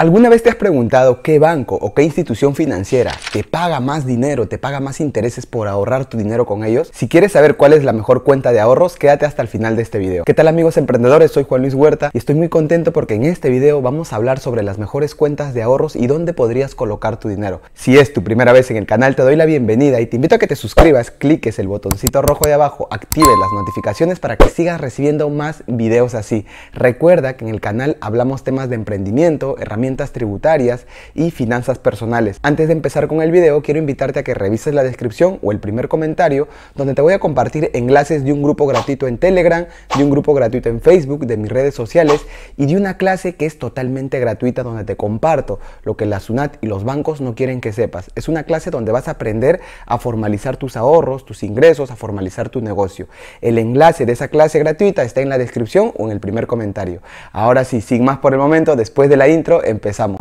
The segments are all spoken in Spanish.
¿Alguna vez te has preguntado qué banco o qué institución financiera te paga más dinero, te paga más intereses por ahorrar tu dinero con ellos? Si quieres saber cuál es la mejor cuenta de ahorros, quédate hasta el final de este video. ¿Qué tal amigos emprendedores? Soy Juan Luis Huerta y estoy muy contento porque en este video vamos a hablar sobre las mejores cuentas de ahorros y dónde podrías colocar tu dinero. Si es tu primera vez en el canal, te doy la bienvenida y te invito a que te suscribas, cliques el botoncito rojo de abajo, actives las notificaciones para que sigas recibiendo más videos así. Recuerda que en el canal hablamos temas de emprendimiento, herramientas, tributarias y finanzas personales. Antes de empezar con el video, quiero invitarte a que revises la descripción o el primer comentario donde te voy a compartir enlaces de un grupo gratuito en Telegram, de un grupo gratuito en Facebook, de mis redes sociales y de una clase que es totalmente gratuita donde te comparto lo que la SUNAT y los bancos no quieren que sepas. Es una clase donde vas a aprender a formalizar tus ahorros, tus ingresos, a formalizar tu negocio. El enlace de esa clase gratuita está en la descripción o en el primer comentario. Ahora sí, sin más por el momento, después de la intro, en empezamos.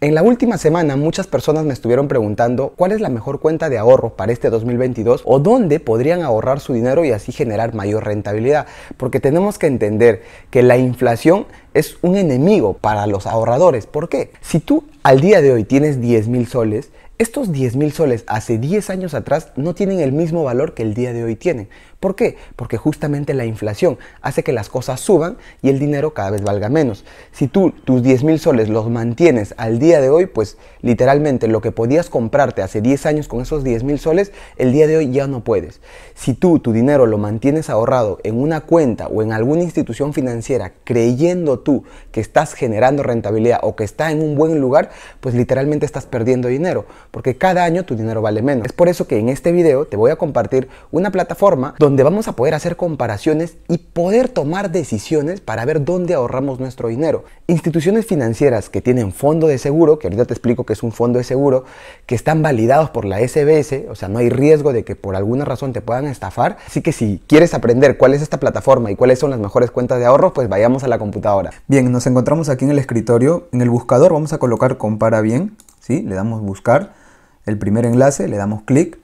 En la última semana muchas personas me estuvieron preguntando cuál es la mejor cuenta de ahorro para este 2022 o dónde podrían ahorrar su dinero y así generar mayor rentabilidad. Porque tenemos que entender que la inflación es un enemigo para los ahorradores. ¿Por qué? Si tú al día de hoy tienes 10 mil soles, estos 10 mil soles hace 10 años atrás no tienen el mismo valor que el día de hoy tienen. ¿Por qué? Porque justamente la inflación hace que las cosas suban y el dinero cada vez valga menos. Si tú tus 10 mil soles los mantienes al día de hoy, pues literalmente lo que podías comprarte hace 10 años con esos 10 mil soles, el día de hoy ya no puedes. Si tú tu dinero lo mantienes ahorrado en una cuenta o en alguna institución financiera creyendo tú que estás generando rentabilidad o que está en un buen lugar, pues literalmente estás perdiendo dinero porque cada año tu dinero vale menos. Es por eso que en este video te voy a compartir una plataforma donde vamos a poder hacer comparaciones y poder tomar decisiones para ver dónde ahorramos nuestro dinero. Instituciones financieras que tienen fondo de seguro, que ahorita te explico que es un fondo de seguro, que están validados por la SBS, o sea, no hay riesgo de que por alguna razón te puedan estafar. Así que si quieres aprender cuál es esta plataforma y cuáles son las mejores cuentas de ahorro, pues vayamos a la computadora. Bien, nos encontramos aquí en el escritorio. En el buscador vamos a colocar compara bien, ¿sí? Le damos buscar el primer enlace, le damos clic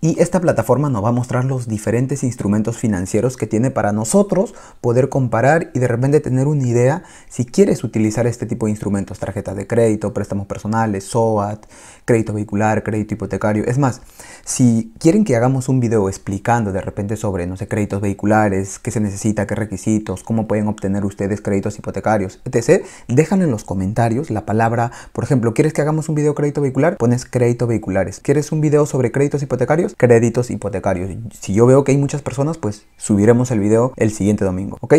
y esta plataforma nos va a mostrar los diferentes instrumentos financieros que tiene para nosotros poder comparar y de repente tener una idea si quieres utilizar este tipo de instrumentos, tarjetas de crédito, préstamos personales, SOAT, crédito vehicular, crédito hipotecario. Es más, si quieren que hagamos un video explicando de repente sobre, no sé, créditos vehiculares, qué se necesita, qué requisitos, cómo pueden obtener ustedes créditos hipotecarios, etc., dejan en los comentarios la palabra, por ejemplo, ¿quieres que hagamos un video crédito vehicular? Pones crédito vehiculares. ¿Quieres un video sobre créditos hipotecarios? créditos hipotecarios. Si yo veo que hay muchas personas, pues subiremos el video el siguiente domingo, ¿ok?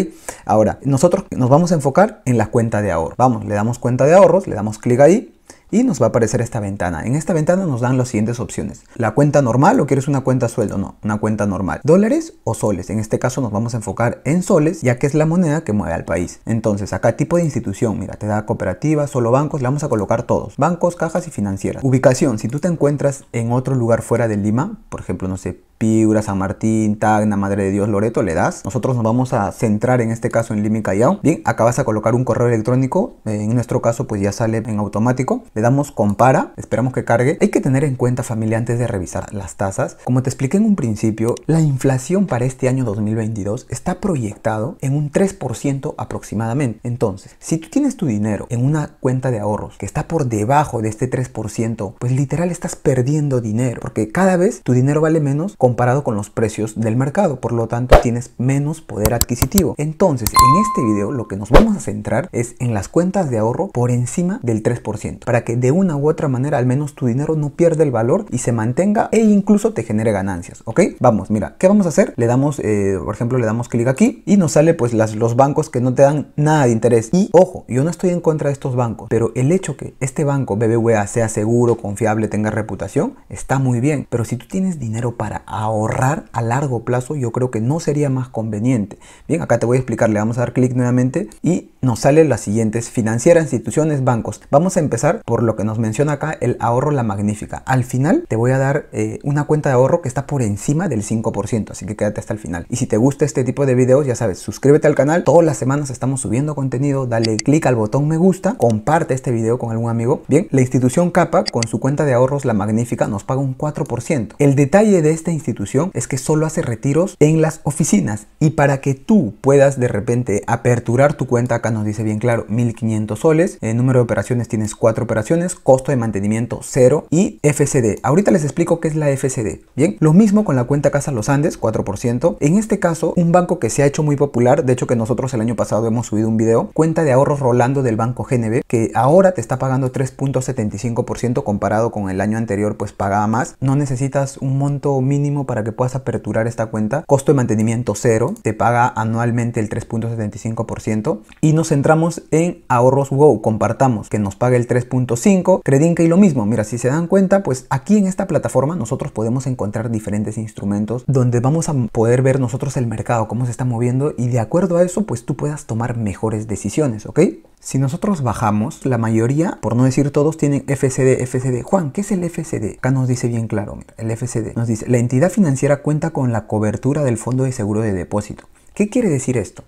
Ahora, nosotros nos vamos a enfocar en la cuenta de ahorro. Vamos, le damos cuenta de ahorros, le damos clic ahí y nos va a aparecer esta ventana. En esta ventana nos dan las siguientes opciones. La cuenta normal o quieres una cuenta sueldo, no, una cuenta normal. Dólares o soles. En este caso nos vamos a enfocar en soles ya que es la moneda que mueve al país. Entonces acá tipo de institución, mira, te da cooperativa, solo bancos, le vamos a colocar todos. Bancos, cajas y financieras. Ubicación, si tú te encuentras en otro lugar fuera de Lima, por ejemplo, no sé, Piura, San Martín, Tagna, Madre de Dios, Loreto, le das. Nosotros nos vamos a centrar en este caso en Lima Callao. Bien, acá vas a colocar un correo electrónico. En nuestro caso, pues ya sale en automático. Le damos compara, esperamos que cargue. Hay que tener en cuenta, familia, antes de revisar las tasas. Como te expliqué en un principio, la inflación para este año 2022 está proyectado en un 3% aproximadamente. Entonces, si tú tienes tu dinero en una cuenta de ahorros que está por debajo de este 3%, pues literal estás perdiendo dinero porque cada vez tu dinero vale menos comparado con los precios del mercado, por lo tanto tienes menos poder adquisitivo. Entonces, en este video lo que nos vamos a centrar es en las cuentas de ahorro por encima del 3%, para que de una u otra manera al menos tu dinero no pierda el valor y se mantenga e incluso te genere ganancias, ¿ok? Vamos, mira, ¿qué vamos a hacer? Le damos, eh, por ejemplo, le damos clic aquí y nos sale pues las, los bancos que no te dan nada de interés. Y ojo, yo no estoy en contra de estos bancos, pero el hecho que este banco BBVA sea seguro, confiable, tenga reputación, está muy bien, pero si tú tienes dinero para ahorrar a largo plazo, yo creo que no sería más conveniente. Bien, acá te voy a explicar, le vamos a dar clic nuevamente y nos salen las siguientes, financieras, instituciones, bancos. Vamos a empezar por lo que nos menciona acá el ahorro La Magnífica. Al final te voy a dar eh, una cuenta de ahorro que está por encima del 5%, así que quédate hasta el final. Y si te gusta este tipo de videos, ya sabes, suscríbete al canal, todas las semanas estamos subiendo contenido, dale clic al botón me gusta, comparte este video con algún amigo. Bien, la institución Capa con su cuenta de ahorros La Magnífica nos paga un 4%. El detalle de esta institución institución es que solo hace retiros en las oficinas y para que tú puedas de repente aperturar tu cuenta, acá nos dice bien claro 1500 soles, el eh, número de operaciones tienes cuatro operaciones, costo de mantenimiento cero y FCD. Ahorita les explico qué es la FCD. Bien, lo mismo con la cuenta Casa Los Andes, 4%. En este caso, un banco que se ha hecho muy popular, de hecho que nosotros el año pasado hemos subido un video, cuenta de ahorros Rolando del banco GNB, que ahora te está pagando 3.75% comparado con el año anterior, pues pagaba más. No necesitas un monto mínimo para que puedas aperturar esta cuenta. Costo de mantenimiento cero, te paga anualmente el 3.75% y nos centramos en ahorros go compartamos, que nos paga el 3.5, Credinca y lo mismo. Mira, si se dan cuenta, pues aquí en esta plataforma nosotros podemos encontrar diferentes instrumentos donde vamos a poder ver nosotros el mercado, cómo se está moviendo y de acuerdo a eso, pues tú puedas tomar mejores decisiones, ¿ok? Si nosotros bajamos, la mayoría, por no decir todos, tienen FCD, FCD. Juan, ¿qué es el FCD? Acá nos dice bien claro, el FCD. Nos dice, la entidad financiera cuenta con la cobertura del fondo de seguro de depósito. ¿Qué quiere decir esto?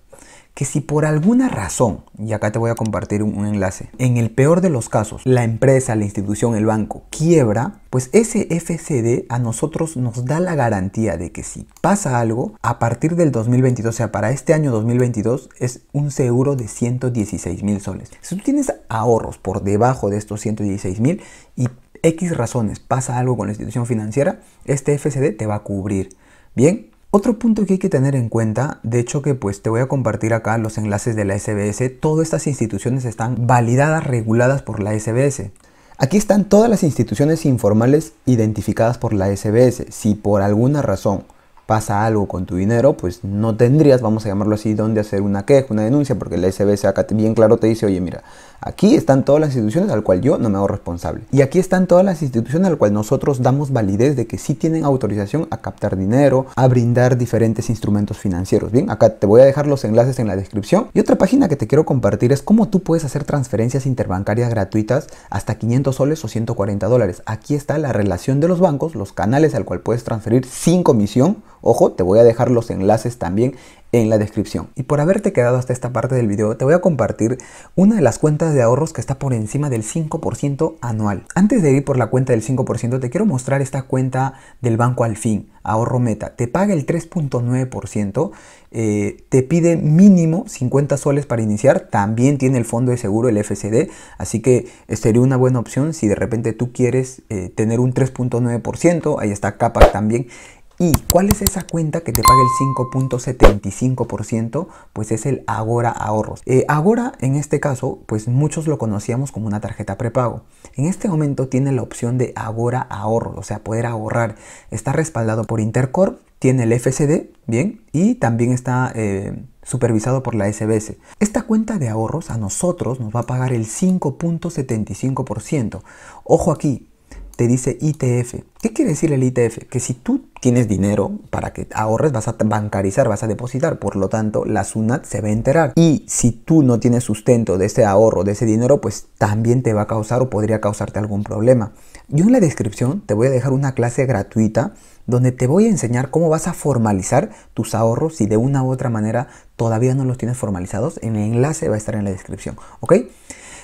que si por alguna razón, y acá te voy a compartir un, enlace, en el peor de los casos, la empresa, la institución, el banco quiebra, pues ese FCD a nosotros nos da la garantía de que si pasa algo, a partir del 2022, o sea, para este año 2022, es un seguro de 116 mil soles. Si tú tienes ahorros por debajo de estos 116 mil y X razones pasa algo con la institución financiera, este FCD te va a cubrir. Bien, otro punto que hay que tener en cuenta, de hecho que pues te voy a compartir acá los enlaces de la SBS, todas estas instituciones están validadas, reguladas por la SBS. Aquí están todas las instituciones informales identificadas por la SBS. Si por alguna razón pasa algo con tu dinero, pues no tendrías, vamos a llamarlo así, donde hacer una queja, una denuncia, porque la SBS acá bien claro te dice, oye, mira, Aquí están todas las instituciones al cual yo no me hago responsable. Y aquí están todas las instituciones al cual nosotros damos validez de que sí tienen autorización a captar dinero, a brindar diferentes instrumentos financieros. Bien, acá te voy a dejar los enlaces en la descripción. Y otra página que te quiero compartir es cómo tú puedes hacer transferencias interbancarias gratuitas hasta 500 soles o 140 dólares. Aquí está la relación de los bancos, los canales al cual puedes transferir sin comisión. Ojo, te voy a dejar los enlaces también en la descripción. Y por haberte quedado hasta esta parte del video, te voy a compartir una de las cuentas de ahorros que está por encima del 5% anual. Antes de ir por la cuenta del 5%, te quiero mostrar esta cuenta del banco al fin, ahorro meta. Te paga el 3.9%, eh, te pide mínimo 50 soles para iniciar, también tiene el fondo de seguro, el FCD, así que eh, sería una buena opción si de repente tú quieres eh, tener un 3.9%, ahí está capas también ¿Y cuál es esa cuenta que te paga el 5.75%? Pues es el Agora Ahorros. Ahora, eh, Agora, en este caso, pues muchos lo conocíamos como una tarjeta prepago. En este momento tiene la opción de Agora Ahorros, o sea, poder ahorrar. Está respaldado por Intercorp, tiene el FCD, bien, y también está... Eh, supervisado por la SBS. Esta cuenta de ahorros a nosotros nos va a pagar el 5.75%. Ojo aquí, te dice ITF. ¿Qué quiere decir el ITF? Que si tú tienes dinero para que ahorres, vas a bancarizar, vas a depositar. Por lo tanto, la SUNAT se va a enterar. Y si tú no tienes sustento de ese ahorro, de ese dinero, pues también te va a causar o podría causarte algún problema. Yo en la descripción te voy a dejar una clase gratuita donde te voy a enseñar cómo vas a formalizar tus ahorros si de una u otra manera todavía no los tienes formalizados. en El enlace va a estar en la descripción. ¿Ok?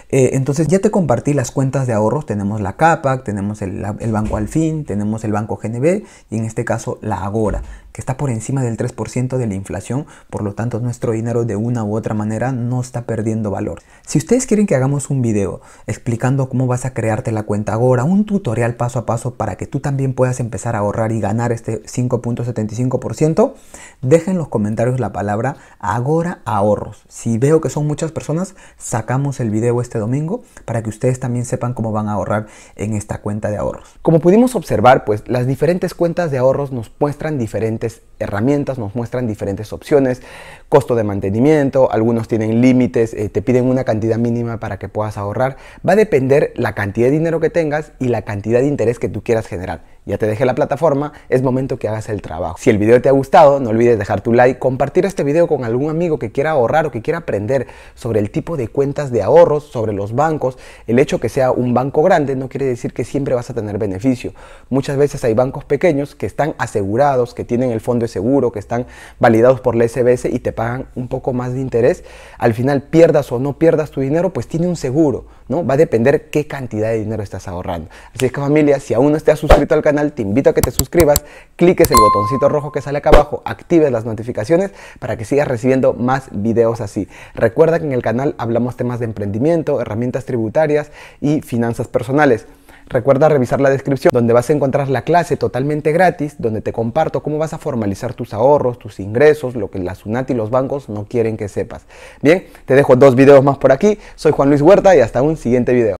Eh, entonces ya te compartí las cuentas de ahorros, tenemos la CAPAC, tenemos el, Banco Alfín, tenemos el Banco GNB y en este caso la Agora está por encima del 3% de la inflación, por lo tanto nuestro dinero de una u otra manera no está perdiendo valor. Si ustedes quieren que hagamos un video explicando cómo vas a crearte la cuenta ahora, un tutorial paso a paso para que tú también puedas empezar a ahorrar y ganar este 5.75%, dejen en los comentarios la palabra Agora Ahorros. Si veo que son muchas personas, sacamos el video este domingo para que ustedes también sepan cómo van a ahorrar en esta cuenta de ahorros. Como pudimos observar, pues las diferentes cuentas de ahorros nos muestran diferentes herramientas, nos muestran diferentes opciones, costo de mantenimiento, algunos tienen límites, eh, te piden una cantidad mínima para que puedas ahorrar. Va a depender la cantidad de dinero que tengas y la cantidad de interés que tú quieras generar. Ya te dejé la plataforma, es momento que hagas el trabajo. Si el video te ha gustado, no olvides dejar tu like, compartir este video con algún amigo que quiera ahorrar o que quiera aprender sobre el tipo de cuentas de ahorros, sobre los bancos. El hecho que sea un banco grande no quiere decir que siempre vas a tener beneficio. Muchas veces hay bancos pequeños que están asegurados, que tienen el fondo de seguro, que están validados por la SBS y te pagan un poco más de interés, al final pierdas o no pierdas tu dinero, pues tiene un seguro, ¿no? Va a depender qué cantidad de dinero estás ahorrando. Así es que familia, si aún no estás suscrito al canal, te invito a que te suscribas, cliques el botoncito rojo que sale acá abajo, actives las notificaciones para que sigas recibiendo más videos así. Recuerda que en el canal hablamos temas de emprendimiento, herramientas tributarias y finanzas personales. Recuerda revisar la descripción donde vas a encontrar la clase totalmente gratis donde te comparto cómo vas a formalizar tus ahorros, tus ingresos, lo que la SUNAT y los bancos no quieren que sepas. Bien, te dejo dos videos más por aquí. Soy Juan Luis Huerta y hasta un siguiente video.